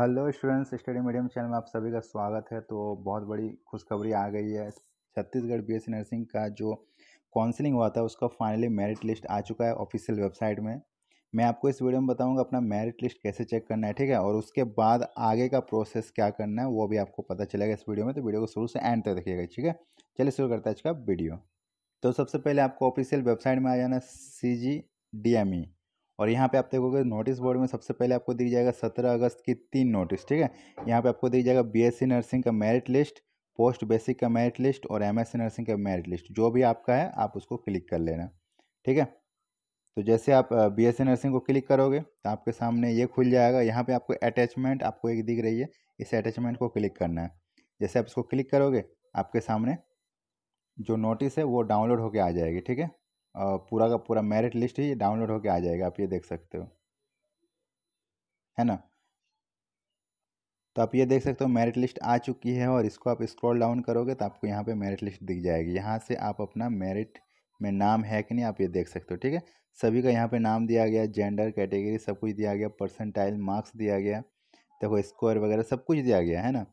hello students study medium channel में आप सभी का स्वागत है तो बहुत बड़ी खुशखबरी आ गई है छत्तीसगढ़ बी नर्सिंग का जो काउंसलिंग हुआ था उसका फाइनली मेरिट लिस्ट आ चुका है ऑफिशियल वेबसाइट में मैं आपको इस वीडियो में बताऊंगा अपना मेरिट लिस्ट कैसे चेक करना है ठीक है और उसके बाद आगे का प्रोसेस क्या करना है वो भी आपको पता चलेगा इस वीडियो में तो वीडियो को शुरू से एंड तक देखिएगा ठीक है चलिए शुरू करते हैं आज का वीडियो तो सबसे पहले आपको ऑफिशियल वेबसाइट में आ जाना सी जी डी एम ई और यहाँ पे आप देखोगे नोटिस बोर्ड में सबसे पहले आपको दिख जाएगा सत्रह अगस्त की तीन नोटिस ठीक है यहाँ पे आपको दिख जाएगा बीएससी नर्सिंग का मेरिट लिस्ट पोस्ट बेसिक का मेरिट लिस्ट और एमएससी नर्सिंग का मेरिट लिस्ट जो भी आपका है आप उसको क्लिक कर लेना ठीक है तो जैसे आप बीएससी नर्सिंग को क्लिक करोगे तो आपके सामने ये खुल जाएगा यहाँ पे आपको अटैचमेंट आपको एक दिख रही है इस अटैचमेंट को क्लिक करना है जैसे आप इसको क्लिक करोगे आपके सामने जो नोटिस है वो डाउनलोड होके आ जाएगी ठीक है पूरा का पूरा मेरिट लिस्ट ही डाउनलोड होके आ जाएगा आप ये देख सकते हो है ना तो आप ये देख सकते हो मेरिट लिस्ट आ चुकी है और इसको आप स्क्रॉल डाउन करोगे तो आपको यहाँ पे मेरिट लिस्ट दिख जाएगी यहाँ से आप अपना मेरिट में नाम है कि नहीं आप ये देख सकते हो ठीक है सभी का यहाँ पे नाम दिया गया जेंडर कैटेगरी सब कुछ दिया गया परसेंटाइल मार्क्स दिया गया देखो स्कोर वगैरह सब कुछ दिया गया है ना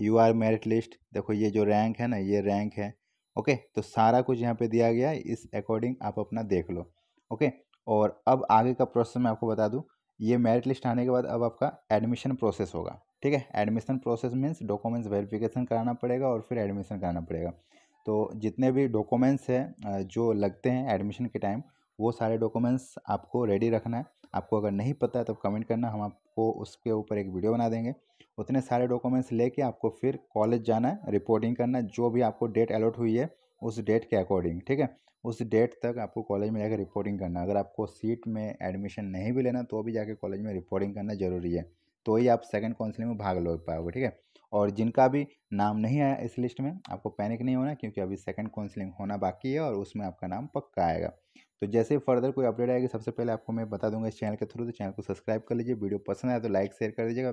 यू आर मेरिट लिस्ट देखो ये जो रैंक है ना ये रैंक है ओके तो सारा कुछ यहाँ पे दिया गया है इस अकॉर्डिंग आप अपना देख लो ओके और अब आगे का प्रोसेस मैं आपको बता दूँ ये मेरिट लिस्ट आने के बाद अब आपका एडमिशन प्रोसेस होगा ठीक है admission process means documents verification कराना पड़ेगा और फिर एडमिशन कराना पड़ेगा तो जितने भी डॉक्यूमेंट्स हैं जो लगते हैं एडमिशन के टाइम वो सारे डॉक्यूमेंट्स आपको रेडी रखना है आपको अगर नहीं पता है तो कमेंट करना हम आपको उसके ऊपर एक वीडियो बना देंगे उतने सारे डॉक्यूमेंट्स लेके आपको फिर कॉलेज जाना है रिपोर्टिंग करना है जो भी आपको डेट अलॉट हुई है उस डेट के अकॉर्डिंग ठीक है उस डेट तक आपको कॉलेज में जाकर रिपोर्टिंग करना अगर आपको सीट में एडमिशन नहीं भी लेना तो भी जाके कॉलेज में रिपोर्टिंग करना ज़रूरी है तो ही आप सेकंड काउंसिलिंग में भाग लो पाओगे ठीक है और जिनका भी नाम नहीं आया इस लिस्ट में आपको पैनिक नहीं होना क्योंकि अभी सेकंड काउंसिलिंग होना बाकी है और उसमें आपका नाम पक्का आएगा तो जैसे ही फर्दर कोई अपडेट आएगी सबसे पहले आपको मैं बता दूंगा इस चैनल के थ्रू तो चैनल को सब्सक्राइब कर लीजिए वीडियो पसंद आए तो लाइक शेयर कर दीजिएगा